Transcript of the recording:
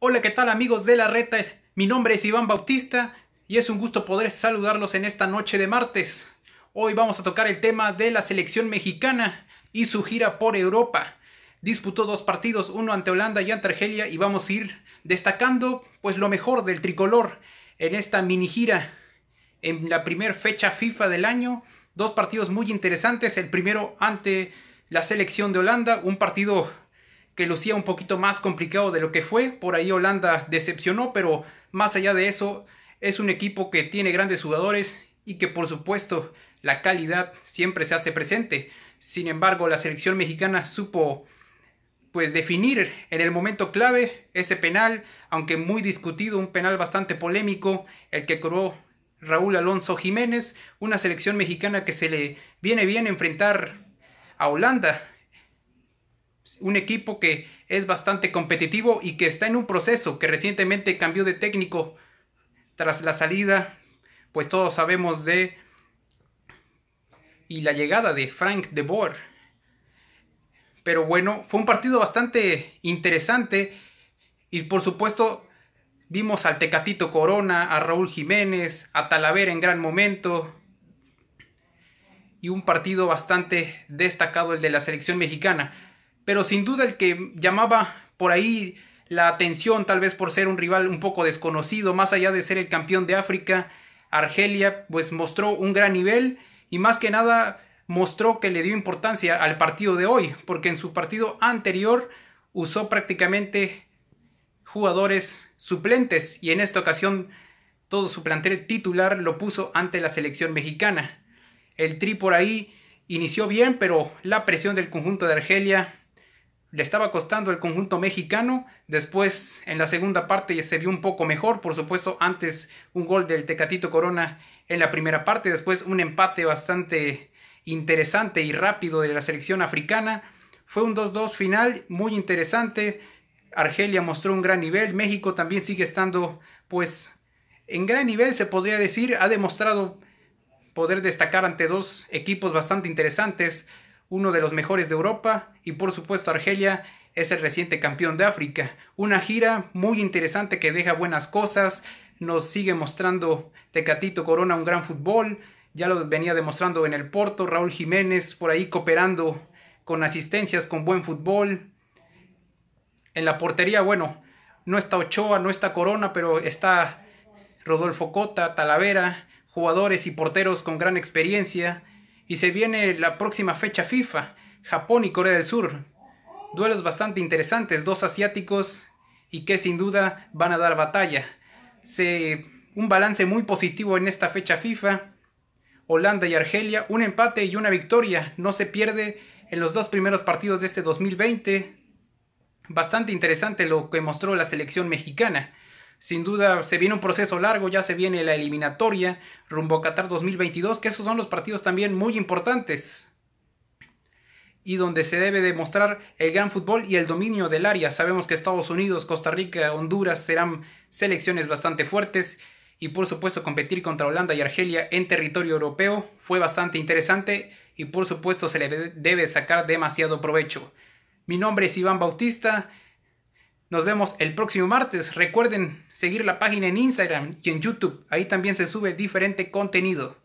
Hola, ¿qué tal amigos de la reta? Mi nombre es Iván Bautista y es un gusto poder saludarlos en esta noche de martes. Hoy vamos a tocar el tema de la selección mexicana y su gira por Europa. Disputó dos partidos, uno ante Holanda y ante Argelia y vamos a ir destacando pues lo mejor del tricolor en esta mini gira en la primera fecha FIFA del año. Dos partidos muy interesantes, el primero ante la selección de Holanda, un partido que lucía un poquito más complicado de lo que fue. Por ahí Holanda decepcionó, pero más allá de eso, es un equipo que tiene grandes jugadores y que por supuesto la calidad siempre se hace presente. Sin embargo, la selección mexicana supo pues definir en el momento clave ese penal, aunque muy discutido, un penal bastante polémico, el que cobró Raúl Alonso Jiménez, una selección mexicana que se le viene bien enfrentar a Holanda un equipo que es bastante competitivo y que está en un proceso que recientemente cambió de técnico tras la salida, pues todos sabemos de y la llegada de Frank de Boer. Pero bueno, fue un partido bastante interesante y por supuesto vimos al Tecatito Corona, a Raúl Jiménez, a Talavera en gran momento y un partido bastante destacado el de la selección mexicana pero sin duda el que llamaba por ahí la atención, tal vez por ser un rival un poco desconocido, más allá de ser el campeón de África, Argelia, pues mostró un gran nivel y más que nada mostró que le dio importancia al partido de hoy, porque en su partido anterior usó prácticamente jugadores suplentes y en esta ocasión todo su plantel titular lo puso ante la selección mexicana. El tri por ahí inició bien, pero la presión del conjunto de Argelia le estaba costando el conjunto mexicano. Después, en la segunda parte, se vio un poco mejor. Por supuesto, antes un gol del Tecatito Corona en la primera parte. Después, un empate bastante interesante y rápido de la selección africana. Fue un 2-2 final muy interesante. Argelia mostró un gran nivel. México también sigue estando, pues, en gran nivel, se podría decir. Ha demostrado poder destacar ante dos equipos bastante interesantes uno de los mejores de Europa y por supuesto Argelia es el reciente campeón de África. Una gira muy interesante que deja buenas cosas, nos sigue mostrando Tecatito Corona un gran fútbol, ya lo venía demostrando en el Porto, Raúl Jiménez por ahí cooperando con asistencias, con buen fútbol. En la portería, bueno, no está Ochoa, no está Corona, pero está Rodolfo Cota, Talavera, jugadores y porteros con gran experiencia. Y se viene la próxima fecha FIFA, Japón y Corea del Sur. Duelos bastante interesantes, dos asiáticos y que sin duda van a dar batalla. Se, un balance muy positivo en esta fecha FIFA. Holanda y Argelia, un empate y una victoria. No se pierde en los dos primeros partidos de este 2020. Bastante interesante lo que mostró la selección mexicana. Sin duda se viene un proceso largo, ya se viene la eliminatoria rumbo a Qatar 2022, que esos son los partidos también muy importantes y donde se debe demostrar el gran fútbol y el dominio del área. Sabemos que Estados Unidos, Costa Rica, Honduras serán selecciones bastante fuertes y por supuesto competir contra Holanda y Argelia en territorio europeo fue bastante interesante y por supuesto se le debe sacar demasiado provecho. Mi nombre es Iván Bautista. Nos vemos el próximo martes. Recuerden seguir la página en Instagram y en YouTube. Ahí también se sube diferente contenido.